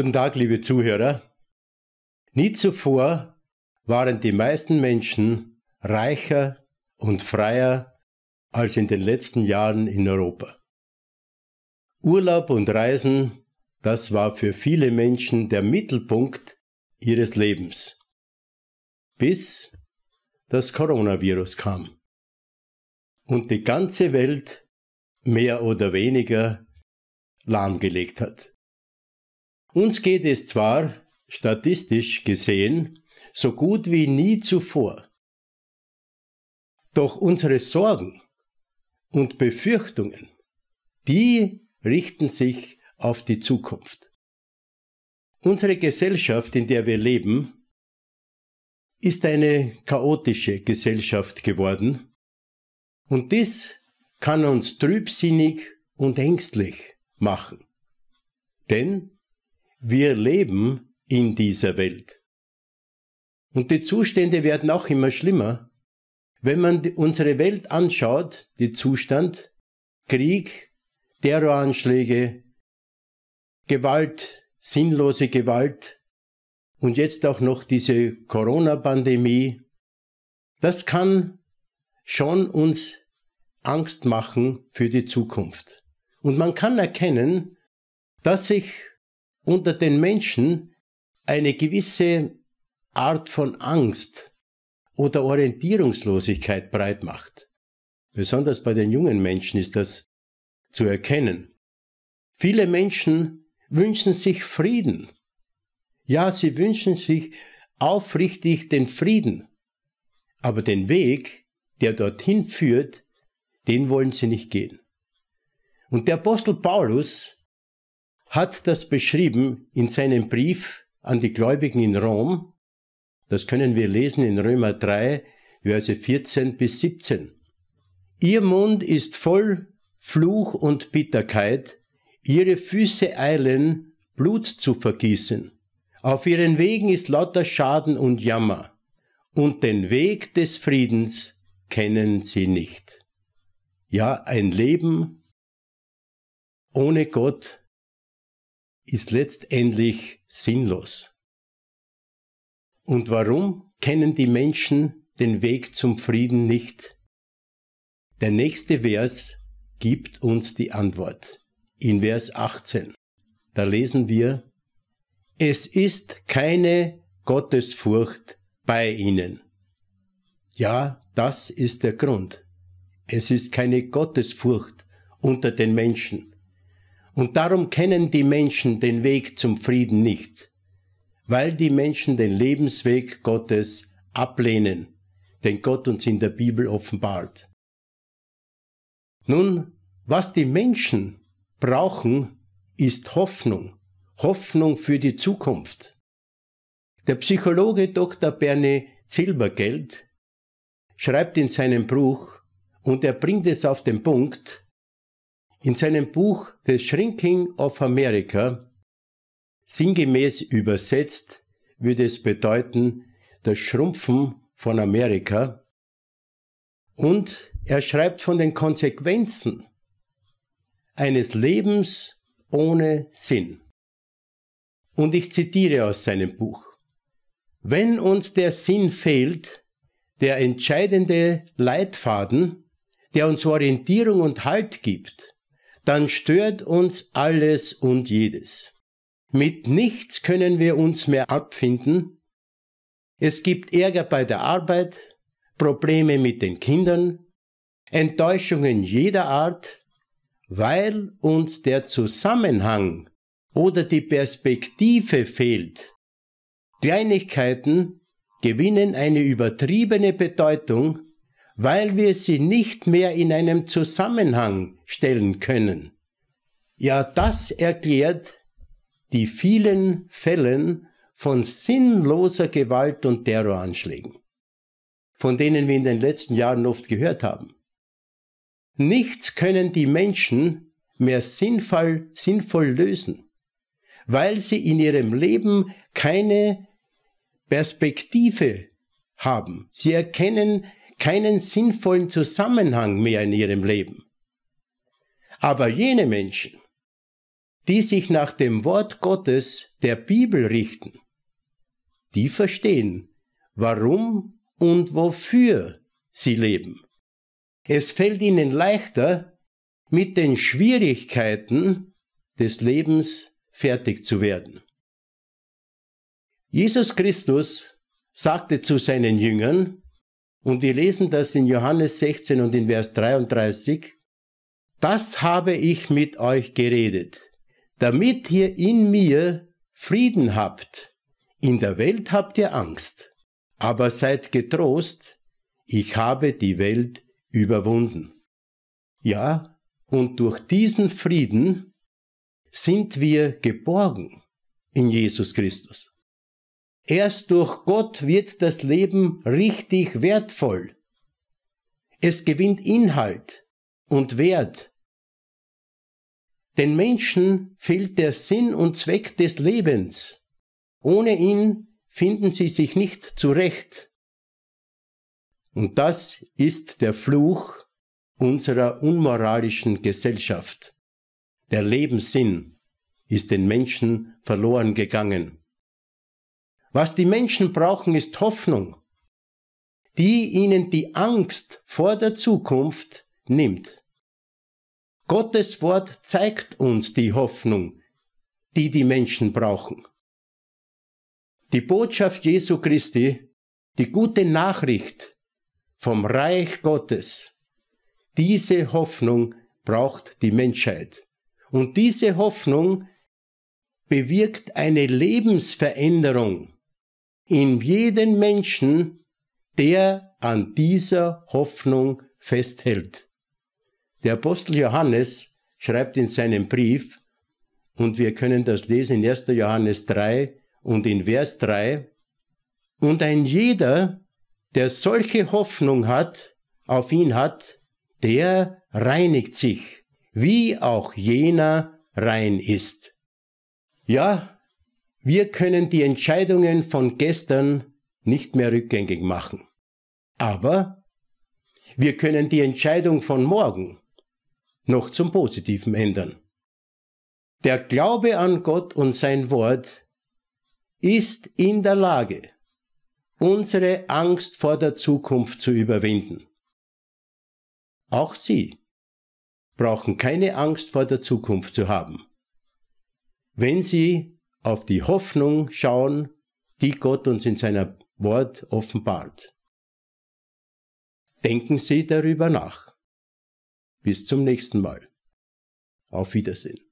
Guten Tag, liebe Zuhörer. Nie zuvor waren die meisten Menschen reicher und freier als in den letzten Jahren in Europa. Urlaub und Reisen, das war für viele Menschen der Mittelpunkt ihres Lebens. Bis das Coronavirus kam. Und die ganze Welt mehr oder weniger lahmgelegt hat. Uns geht es zwar, statistisch gesehen, so gut wie nie zuvor. Doch unsere Sorgen und Befürchtungen, die richten sich auf die Zukunft. Unsere Gesellschaft, in der wir leben, ist eine chaotische Gesellschaft geworden und dies kann uns trübsinnig und ängstlich machen. Denn wir leben in dieser Welt. Und die Zustände werden auch immer schlimmer. Wenn man unsere Welt anschaut, die Zustand, Krieg, Terroranschläge, Gewalt, sinnlose Gewalt und jetzt auch noch diese Corona-Pandemie, das kann schon uns Angst machen für die Zukunft. Und man kann erkennen, dass sich unter den Menschen eine gewisse Art von Angst oder Orientierungslosigkeit breit macht. Besonders bei den jungen Menschen ist das zu erkennen. Viele Menschen wünschen sich Frieden. Ja, sie wünschen sich aufrichtig den Frieden. Aber den Weg, der dorthin führt, den wollen sie nicht gehen. Und der Apostel Paulus hat das beschrieben in seinem Brief an die Gläubigen in Rom. Das können wir lesen in Römer 3, Verse 14 bis 17. Ihr Mund ist voll Fluch und Bitterkeit, ihre Füße eilen, Blut zu vergießen. Auf ihren Wegen ist lauter Schaden und Jammer, und den Weg des Friedens kennen sie nicht. Ja, ein Leben ohne Gott ist letztendlich sinnlos. Und warum kennen die Menschen den Weg zum Frieden nicht? Der nächste Vers gibt uns die Antwort. In Vers 18. Da lesen wir, es ist keine Gottesfurcht bei ihnen. Ja, das ist der Grund. Es ist keine Gottesfurcht unter den Menschen. Und darum kennen die Menschen den Weg zum Frieden nicht, weil die Menschen den Lebensweg Gottes ablehnen, den Gott uns in der Bibel offenbart. Nun, was die Menschen brauchen, ist Hoffnung, Hoffnung für die Zukunft. Der Psychologe Dr. Bernie Silbergeld schreibt in seinem Buch, und er bringt es auf den Punkt, in seinem Buch The Shrinking of America, sinngemäß übersetzt, würde es bedeuten, das Schrumpfen von Amerika. Und er schreibt von den Konsequenzen eines Lebens ohne Sinn. Und ich zitiere aus seinem Buch. Wenn uns der Sinn fehlt, der entscheidende Leitfaden, der uns Orientierung und Halt gibt, dann stört uns alles und jedes. Mit nichts können wir uns mehr abfinden. Es gibt Ärger bei der Arbeit, Probleme mit den Kindern, Enttäuschungen jeder Art, weil uns der Zusammenhang oder die Perspektive fehlt. Kleinigkeiten gewinnen eine übertriebene Bedeutung weil wir sie nicht mehr in einem Zusammenhang stellen können. Ja, das erklärt die vielen Fällen von sinnloser Gewalt und Terroranschlägen, von denen wir in den letzten Jahren oft gehört haben. Nichts können die Menschen mehr sinnvoll, sinnvoll lösen, weil sie in ihrem Leben keine Perspektive haben. Sie erkennen keinen sinnvollen Zusammenhang mehr in ihrem Leben. Aber jene Menschen, die sich nach dem Wort Gottes der Bibel richten, die verstehen, warum und wofür sie leben. Es fällt ihnen leichter, mit den Schwierigkeiten des Lebens fertig zu werden. Jesus Christus sagte zu seinen Jüngern, und wir lesen das in Johannes 16 und in Vers 33. Das habe ich mit euch geredet, damit ihr in mir Frieden habt. In der Welt habt ihr Angst, aber seid getrost, ich habe die Welt überwunden. Ja, und durch diesen Frieden sind wir geborgen in Jesus Christus. Erst durch Gott wird das Leben richtig wertvoll. Es gewinnt Inhalt und Wert. Den Menschen fehlt der Sinn und Zweck des Lebens. Ohne ihn finden sie sich nicht zurecht. Und das ist der Fluch unserer unmoralischen Gesellschaft. Der Lebenssinn ist den Menschen verloren gegangen. Was die Menschen brauchen, ist Hoffnung, die ihnen die Angst vor der Zukunft nimmt. Gottes Wort zeigt uns die Hoffnung, die die Menschen brauchen. Die Botschaft Jesu Christi, die gute Nachricht vom Reich Gottes, diese Hoffnung braucht die Menschheit. Und diese Hoffnung bewirkt eine Lebensveränderung in jedem Menschen, der an dieser Hoffnung festhält. Der Apostel Johannes schreibt in seinem Brief, und wir können das lesen in 1. Johannes 3 und in Vers 3, und ein jeder, der solche Hoffnung hat, auf ihn hat, der reinigt sich, wie auch jener rein ist. Ja, wir können die Entscheidungen von gestern nicht mehr rückgängig machen. Aber wir können die Entscheidung von morgen noch zum Positiven ändern. Der Glaube an Gott und sein Wort ist in der Lage, unsere Angst vor der Zukunft zu überwinden. Auch Sie brauchen keine Angst vor der Zukunft zu haben, wenn Sie auf die Hoffnung schauen, die Gott uns in seinem Wort offenbart. Denken Sie darüber nach. Bis zum nächsten Mal. Auf Wiedersehen.